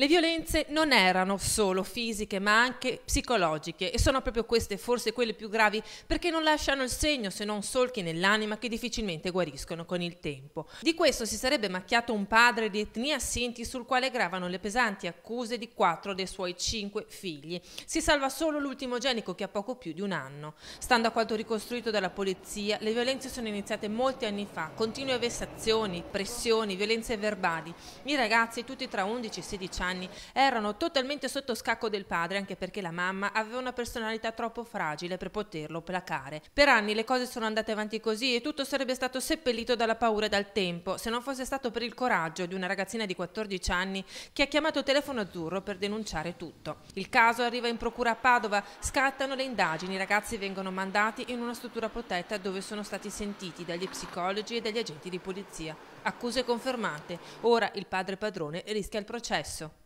Le violenze non erano solo fisiche ma anche psicologiche e sono proprio queste forse quelle più gravi perché non lasciano il segno se non solchi nell'anima che difficilmente guariscono con il tempo. Di questo si sarebbe macchiato un padre di etnia Sinti sul quale gravano le pesanti accuse di quattro dei suoi cinque figli. Si salva solo l'ultimogenico che ha poco più di un anno. Stando a quanto ricostruito dalla polizia, le violenze sono iniziate molti anni fa, continue vessazioni, pressioni, violenze verbali. I ragazzi, tutti tra 11 e 16 anni, anni, erano totalmente sotto scacco del padre anche perché la mamma aveva una personalità troppo fragile per poterlo placare. Per anni le cose sono andate avanti così e tutto sarebbe stato seppellito dalla paura e dal tempo se non fosse stato per il coraggio di una ragazzina di 14 anni che ha chiamato telefono azzurro per denunciare tutto. Il caso arriva in procura a Padova, scattano le indagini, i ragazzi vengono mandati in una struttura protetta dove sono stati sentiti dagli psicologi e dagli agenti di polizia. Accuse confermate. Ora il padre padrone rischia il processo.